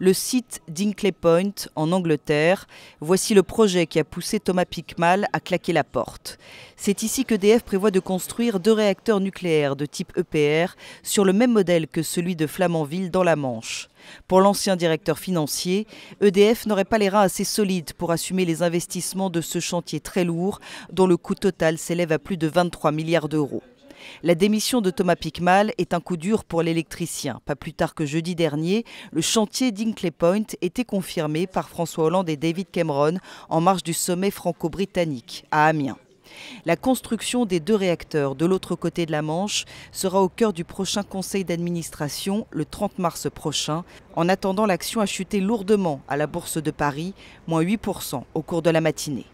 Le site d'Inclay Point en Angleterre, voici le projet qui a poussé Thomas Pickmal à claquer la porte. C'est ici qu'EDF prévoit de construire deux réacteurs nucléaires de type EPR sur le même modèle que celui de Flamanville dans la Manche. Pour l'ancien directeur financier, EDF n'aurait pas les reins assez solides pour assumer les investissements de ce chantier très lourd dont le coût total s'élève à plus de 23 milliards d'euros. La démission de Thomas Pickmal est un coup dur pour l'électricien. Pas plus tard que jeudi dernier, le chantier d'Inclay Point était confirmé par François Hollande et David Cameron en marge du sommet franco-britannique à Amiens. La construction des deux réacteurs de l'autre côté de la Manche sera au cœur du prochain conseil d'administration le 30 mars prochain. En attendant, l'action a chuté lourdement à la Bourse de Paris, moins 8% au cours de la matinée.